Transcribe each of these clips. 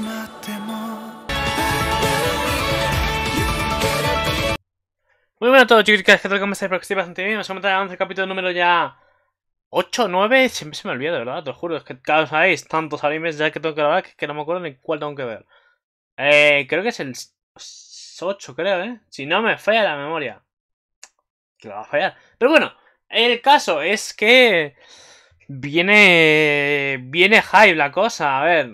Muy buenas a todos chicos, que tal? ¿Cómo estáis? Espero que estéis bastante bien. Nos a meter el capítulo número ya 8, 9. Siempre se me olvida, de verdad, te lo juro. Es que cada sabéis tantos animes ya que tengo que hablar que, no me acuerdo ni cuál tengo que ver. Eh, creo que es el 8, creo, ¿eh? Si no me falla la memoria. Que lo va a fallar. Pero bueno, el caso es que... Viene... Viene hype la cosa. A ver,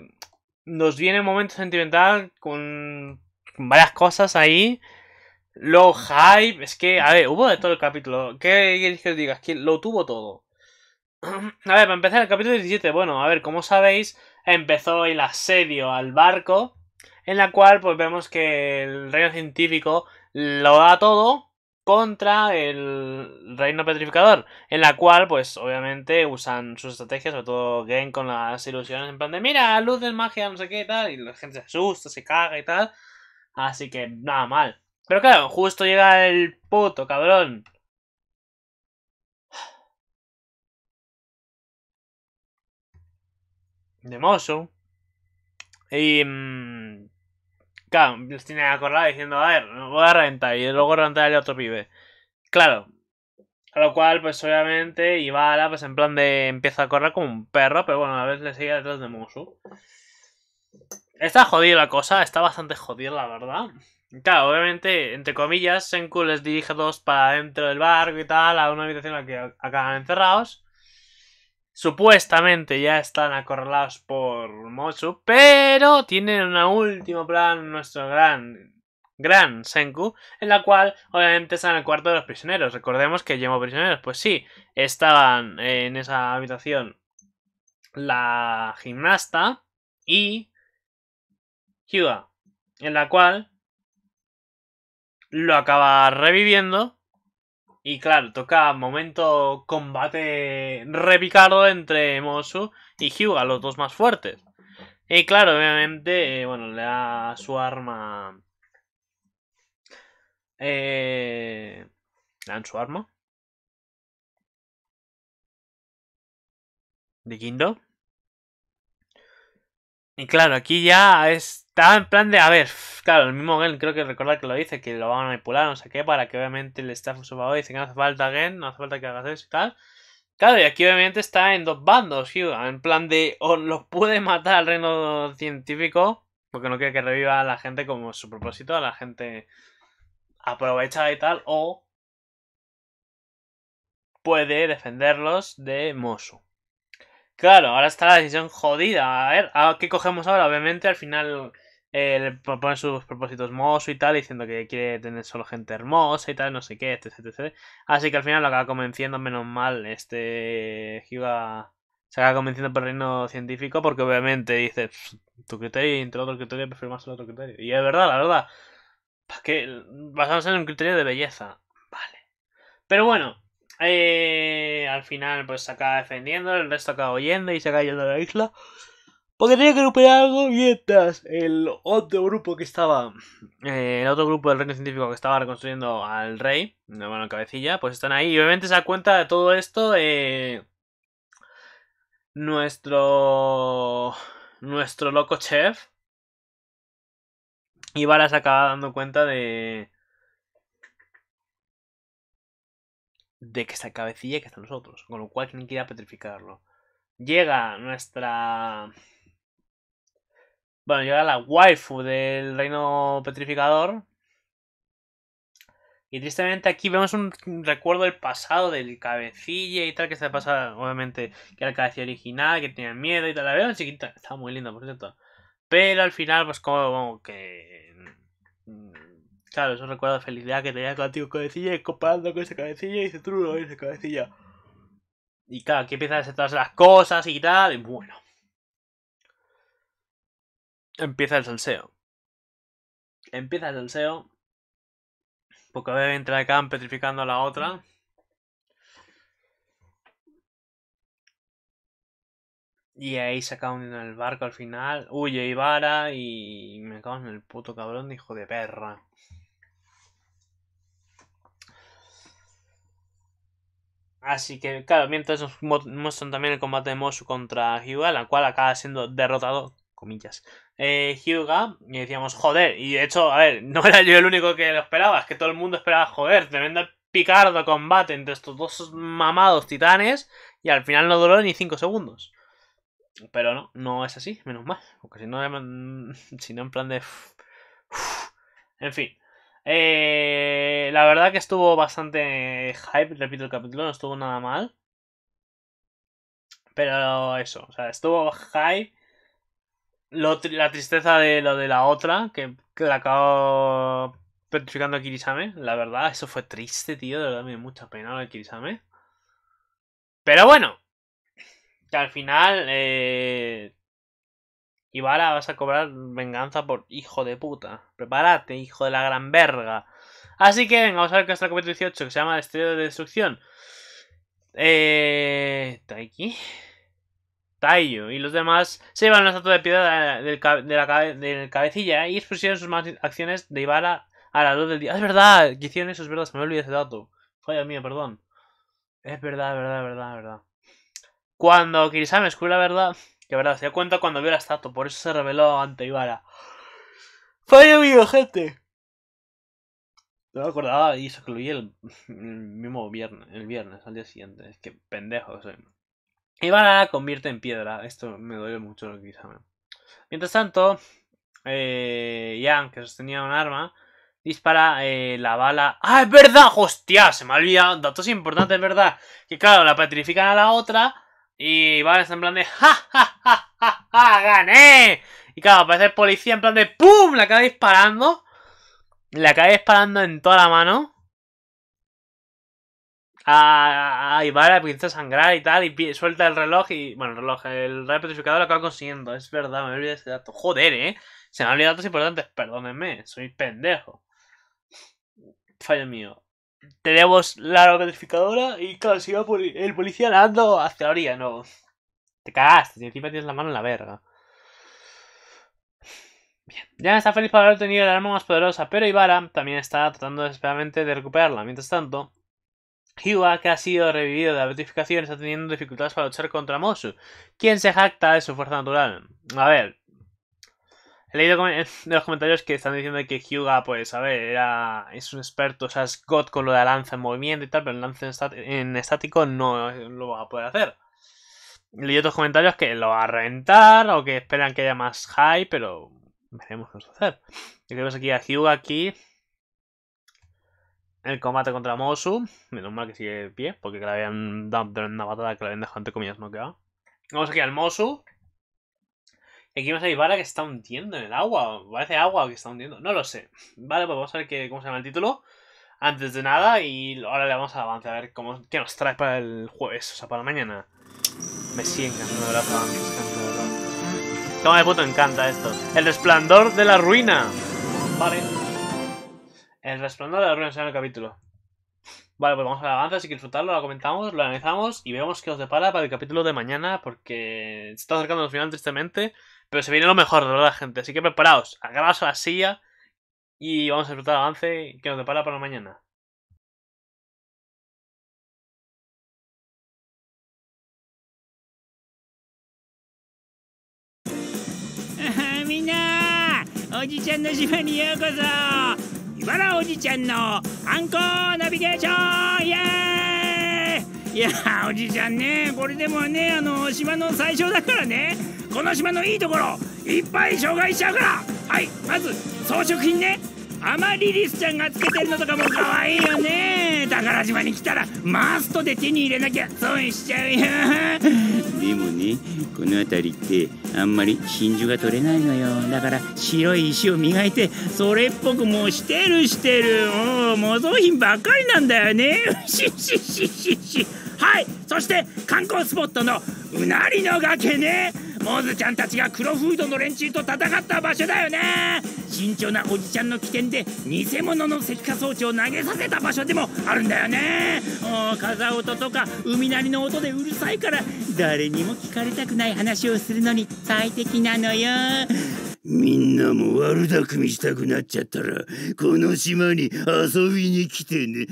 nos viene un momento sentimental con, varias cosas ahí. lo hype, es que, a ver, hubo de todo el capítulo. ¿Qué quieres que os diga? que lo tuvo todo. A ver, para empezar el capítulo 17, bueno, a ver, como sabéis, empezó el asedio al barco, en la cual pues vemos que el reino científico lo da todo, contra el reino petrificador, en la cual pues obviamente usan sus estrategias, sobre todo Gen con las ilusiones en plan de mira, luz de magia, no sé qué tal, y la gente se asusta, se caga y tal, así que nada mal. Pero claro, justo llega el puto cabrón. De mozo. Y... Mm, Claro, tiene que correr diciendo, a ver, voy a rentar y luego reventarle a otro pibe. Claro. A lo cual, pues obviamente, Ibala, pues en plan de empieza a correr como un perro, pero bueno, a vez le sigue detrás de Musu. Está jodida la cosa, está bastante jodida la verdad. Claro, obviamente, entre comillas, Senku les dirige dos para dentro del barco y tal, a una habitación en la que acaban encerrados supuestamente ya están acorralados por Motsu, pero tienen un último plan nuestro gran gran Senku, en la cual obviamente están en el cuarto de los prisioneros. Recordemos que llevo prisioneros, pues sí, estaban en esa habitación la gimnasta y Hyuga, en la cual lo acaba reviviendo y claro, toca momento combate repicado entre Mosu y Hyuga, los dos más fuertes. Y claro, obviamente, eh, bueno, le da su arma. Eh, ¿Le dan su arma? ¿De Kindle? Y claro, aquí ya está en plan de, a ver, claro, el mismo Gen creo que recordar que lo dice, que lo van a manipular, no sé qué, para que obviamente el staff a su dice que no hace falta Gen, no hace falta que hagas eso y tal. Claro, y aquí obviamente está en dos bandos, Hugh. en plan de, o los puede matar al reino científico, porque no quiere que reviva a la gente como su propósito, a la gente aprovechada y tal, o puede defenderlos de Mosu. Claro, ahora está la decisión jodida. A ver, ¿qué cogemos ahora? Obviamente, al final el le propone sus propósitos mozo y tal, diciendo que quiere tener solo gente hermosa y tal, no sé qué, etc, etc. Así que al final lo acaba convenciendo, menos mal, este Hyuga se acaba convenciendo por el reino científico, porque obviamente dice, tu criterio y entre otro criterio, prefiero más el otro criterio. Y es verdad, la verdad, que basándose en un criterio de belleza, vale. Pero bueno, eh al final pues se acaba defendiendo, el resto acaba huyendo y se acaba yendo a la isla. Porque tenía que recuperar algo mientras el otro grupo que estaba. Eh, el otro grupo del reino científico que estaba reconstruyendo al rey, bueno, cabecilla, pues están ahí. Y obviamente se da cuenta de todo esto. Eh, nuestro. Nuestro loco chef. Y Varas acaba dando cuenta de. de que el cabecilla que están nosotros, con lo cual tienen que ir a petrificarlo. Llega nuestra... Bueno, llega la waifu del reino petrificador. Y tristemente aquí vemos un recuerdo del pasado del cabecilla y tal, que se pasado obviamente, que era el cabecilla original, que tenía miedo y tal. La veo chiquita, Está muy linda, por cierto. Pero al final, pues como que Claro, eso recuerdo la felicidad que tenía tío cabecilla y comparando con ese cabecilla y se trudo ese cabecilla. Y claro, aquí empiezan a aceptarse las cosas y tal, y bueno. Empieza el salseo. Empieza el salseo. Porque entra de acá petrificando a la otra. Y ahí se acaba hundiendo en el barco al final. Huye Ibarra y me cago en el puto cabrón de hijo de perra. Así que, claro, mientras nos muestran también el combate de Mosu contra Hyuga, la cual acaba siendo derrotado, comillas. Eh, Hyuga, y decíamos, joder, y de hecho, a ver, no era yo el único que lo esperaba, es que todo el mundo esperaba, joder, tremendo picardo combate entre estos dos mamados titanes, y al final no duró ni 5 segundos. Pero no, no es así, menos mal, porque si no, si no en plan de... En fin, eh, la verdad que estuvo bastante hype, repito el capítulo, no estuvo nada mal. Pero eso, o sea, estuvo hype. la tristeza de lo de la otra, que, que la acabó petrificando a Kirisame. La verdad, eso fue triste, tío. De verdad, me da mucha pena lo de Kirisame. Pero bueno, que al final eh, y vas a cobrar venganza por hijo de puta. Prepárate, hijo de la gran verga. Así que venga, vamos a ver qué es la capítulo 18, que se llama Estrella de Destrucción. Eh. Taiki. Tayo y los demás se llevan una estatua de piedra de la cabecilla y expusieron sus más acciones de Ivara a la luz del día. Ah, es verdad, que hicieron eso, es verdad, se me olvidó ese dato. Joder mío, perdón. Es verdad, verdad, verdad, verdad. Cuando Kirisame descubre la verdad, que verdad, se dio cuenta cuando vio la estatua, por eso se reveló ante Ibarra. ¡Fallo mío, gente! No me acordaba y eso que lo vi el, mismo viernes, el viernes, al día siguiente. Es que pendejo soy. Ibarra convierte en piedra. Esto me duele mucho lo que dice. Mientras tanto, eh, que sostenía un arma, dispara eh, la bala. ¡Ah, es verdad! ¡Hostia! Se me ha olvidado. Datos importantes, verdad. Que claro, la petrifican a la otra. Y Ibarra está en plan de ¡Ja, ja, ja, ja, gané. Y claro, aparece el policía en plan de ¡pum! Le acaba disparando. Le acaba disparando en toda la mano. Ah, y va la princesa a sangrar y tal. Y suelta el reloj y. Bueno, el reloj, el rey petrificador lo acaba consiguiendo. Es verdad, me olvidé ese dato. Joder, eh. Se me han datos importantes. Perdónenme, soy pendejo. Fallo mío. Tenemos la petrificadora y claro, si va el policía andando hacia la orilla, no. Te cagaste, y encima tienes la mano en la verga. Bien. ya está feliz por haber tenido el arma más poderosa, pero Ibarra también está tratando desesperadamente de recuperarla. Mientras tanto, Hyuga, que ha sido revivido de la beatificación, está teniendo dificultades para luchar contra Mosu, quien se jacta de su fuerza natural. A ver, he leído de los comentarios que están diciendo que Hyuga, pues, a ver, es un experto, o sea, es God con lo de la lanza en movimiento y tal, pero el lance en, estático no lo va a poder hacer. Leí otros comentarios que lo va a reventar o que esperan que haya más hype, pero veremos qué vamos a hacer. Y tenemos aquí a Hyuga aquí. El combate contra Mosu. Menos mal que sigue de pie, porque que le habían dado una batalla que le habían dejado entre comillas noqueado. Vamos aquí al Mosu. aquí vemos a vara que está hundiendo en el agua. Parece agua que está hundiendo. No lo sé. Vale, pues vamos a ver que, cómo se llama el título. Antes de nada, y ahora le vamos a avance a ver cómo, qué nos trae para el jueves, o sea, para la mañana. Me siguen la Toma de puto, encanta esto. El resplandor de la ruina. Vale. El resplandor de la ruina será el capítulo. Vale, pues vamos a avance, así que disfrutarlo, lo comentamos, lo analizamos y vemos qué os depara para el capítulo de mañana, porque se está acercando al final tristemente, pero se viene lo mejor, de verdad, gente. Así que preparaos, agarraos a la silla y vamos a disfrutar el avance que nos depara para mañana. みんなおじちゃんの島にようこそ茨おじちゃんのアンコーナビゲーションイエーイいやおじちゃんねこれでもねあの島の最初だからねこの島のいいところいっぱい紹介しちゃうからはいまず装飾品ねアマリリスちゃんがつけてるのとかも可愛いよね宝島に来たらマストで手に入れなきゃ損しちゃうよでもねこの辺りってあんまり真珠が取れないのよだから白い石を磨いてそれっぽくもうしてるしてるもう模造品ばっかりなんだよねしししししはいそして観光スポットのうなりの崖ねモズちゃんたちが黒フードの連中と戦った場所だよね慎重なおじちゃんの起点で偽物の石化装置を投げさせた場所でもあるんだよね風音とか海鳴りの音でうるさいから誰にも聞かれたくない話をするのに最適なのよみんなも悪巧みしたくなっちゃったらこの島に遊びに来てね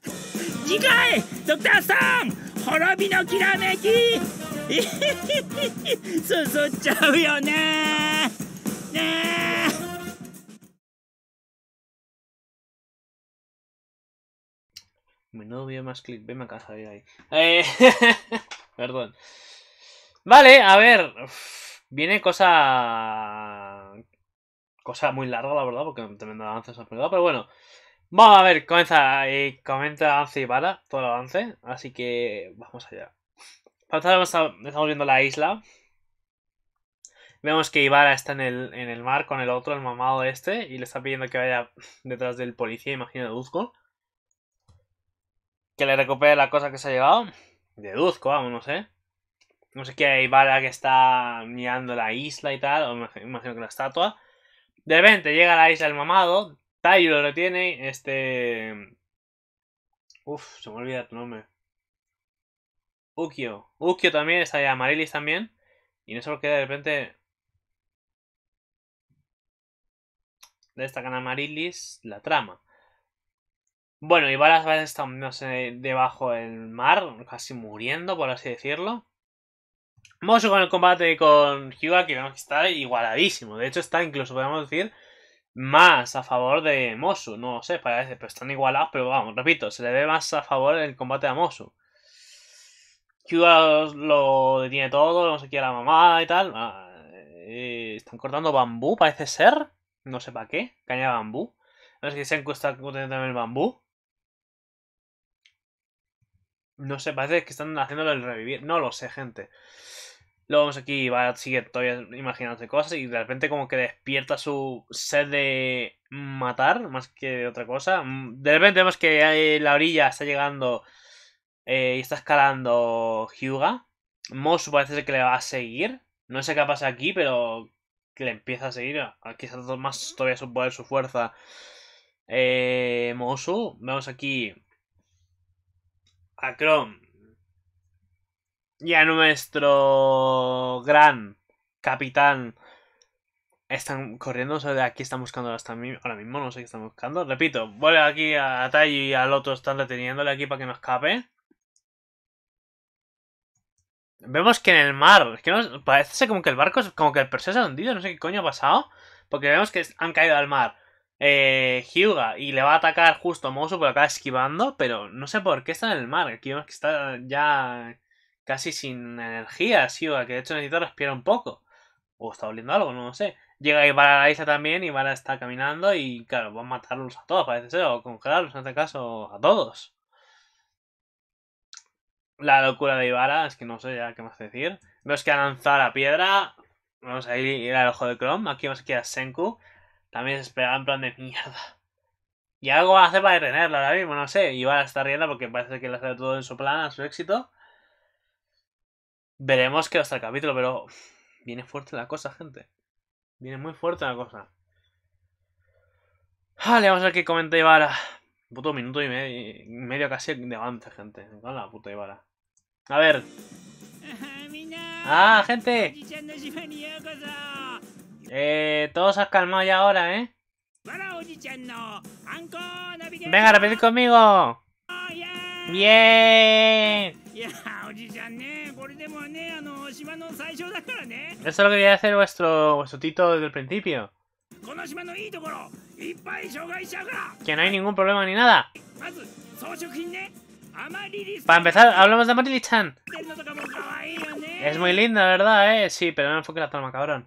次回ドクターさん滅びのきらめきそそ っちゃうよねね Mi novio más c l i c v e casa, ahí. Eh, perdón. Vale, a ver. Uf. Viene cosa. Cosa muy larga, la verdad, porque tremendo avance se ha pero bueno. Vamos a ver, comienza, eh, y comenta avance y todo el avance, así que vamos allá. Estamos viendo la isla. Vemos que Ibarra está en el, en el mar con el otro, el mamado este, y le está pidiendo que vaya detrás del policía, imagino, deduzco. Que le recupere la cosa que se ha llevado. Deduzco, vamos, no sé no sé qué, Ibarra que está mirando la isla y tal, o imagino, que la estatua. De repente llega a la isla el mamado, Tayo lo retiene, este... Uf, se me olvida tu nombre. Ukio. Ukio también está allá, Marilis también. Y no sé por de repente... Destacan a Marilis la trama. Bueno, veces está, no sé, debajo del mar, casi muriendo, por así decirlo. Mosu con el combate con Hyuga, que vemos que está igualadísimo. De hecho, está incluso, podemos decir, más a favor de Mosu. No sé, parece, pero están igualados. Pero vamos, repito, se le ve más a favor el combate a Mosu. Hyuga lo detiene todo, vamos aquí a la mamá y tal. Ah, eh, están cortando bambú, parece ser. No sé para qué, caña de bambú. No sé si se encuentra cortado también el bambú. No sé, parece que están haciéndolo el revivir. No lo sé, gente. lo vamos aquí va a seguir todavía imaginándose cosas y de repente como que despierta su sed de matar más que de otra cosa. Mm, de repente vemos que la orilla está llegando eh, y está escalando Hyuga. Mosu parece que le va a seguir. No sé qué pasa aquí, pero que le empieza a seguir. Aquí está más todavía su poder, su fuerza. Eh, Mosu, vemos aquí a Chrome y a nuestro gran capitán están corriendo, o sea, de aquí están buscando hasta ahora mismo, no sé qué están buscando. Repito, vuelve aquí a Tai y al otro están deteniéndole aquí para que no escape. Vemos que en el mar, que parece como que el barco, como que el Perseo se ha hundido, no sé qué coño ha pasado. Porque vemos que han caído al mar eh, Hyuga y le va a atacar justo Mosu, pero acaba esquivando, pero no sé por qué está en el mar. Aquí vemos que está ya casi sin energía, Hyuga, que de hecho necesita respirar un poco. O está oliendo algo, no lo sé. Llega Ibarra a la isla también, Ibarra está caminando y claro, van a matarlos a todos, parece ser, o congelarlos en este caso, a todos. La locura de Ibarra, es que no sé ya qué más decir. Vemos que ha lanzado la piedra. Vamos a ir, al ojo de Chrome. Aquí vemos que a Senku también se esperaba en plan de mierda. Y algo hace a hacer para detenerla ahora mismo, no sé. Y va a estar riendo porque parece que le hace todo en su plan, a su éxito. Veremos que hasta el capítulo, pero viene fuerte la cosa, gente. Viene muy fuerte la cosa. Vale, vamos a ver qué comenta Ivara. Puto minuto y medio, medio casi de avance, gente. Con la puta Ivara. A ver. ¡Ah, gente! Eh, todos has calmado ya ahora, ¿eh? Venga, repetid conmigo. Bien. Eso es lo que quería hacer vuestro, vuestro tito desde el principio. Que no hay ningún problema ni nada. Para empezar, hablamos de marily ¿eh? Es muy linda, ¿verdad? Eh? Sí, pero no enfoque la toma, cabrón.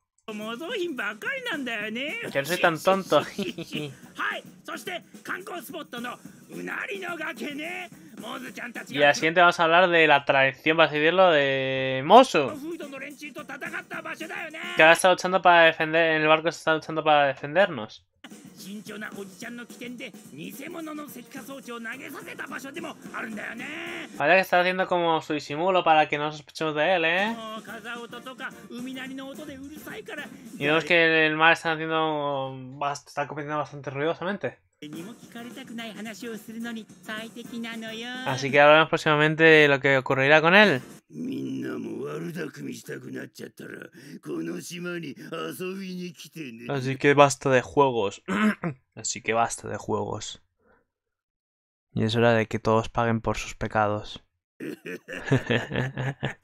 Que no soy tan tonto. Y al siguiente vamos a hablar de la traición, para decirlo, de Mosu. Que ahora está luchando para defender, en el barco se está luchando para defendernos. Parece que está haciendo como su disimulo para que no sospechemos de él, ¿eh? Oh, y vemos que el mar está haciendo... está compitiendo bastante ruidosamente. Así que hablaremos próximamente de lo que ocurrirá con él. Así que basta de juegos. Así que basta de juegos. Y es hora de que todos paguen por sus pecados.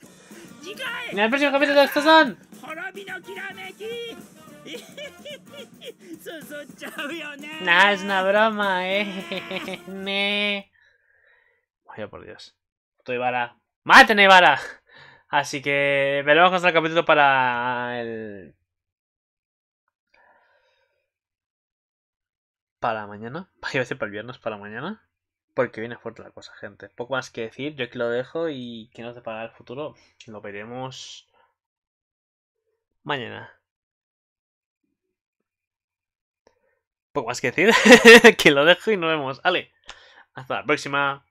En el próximo capítulo de son. Nah, es una broma, eh. Me. Vaya por Dios. Estoy vara. ¡Mátene, vara! Así que veremos hasta el capítulo para el. Para mañana. Vaya a decir para el viernes, para mañana. Porque viene fuerte la cosa, gente. Poco más que decir. Yo aquí lo dejo y que nos depara el futuro. Lo veremos mañana. poco más que decir. que lo dejo y nos vemos. Ale, hasta la próxima.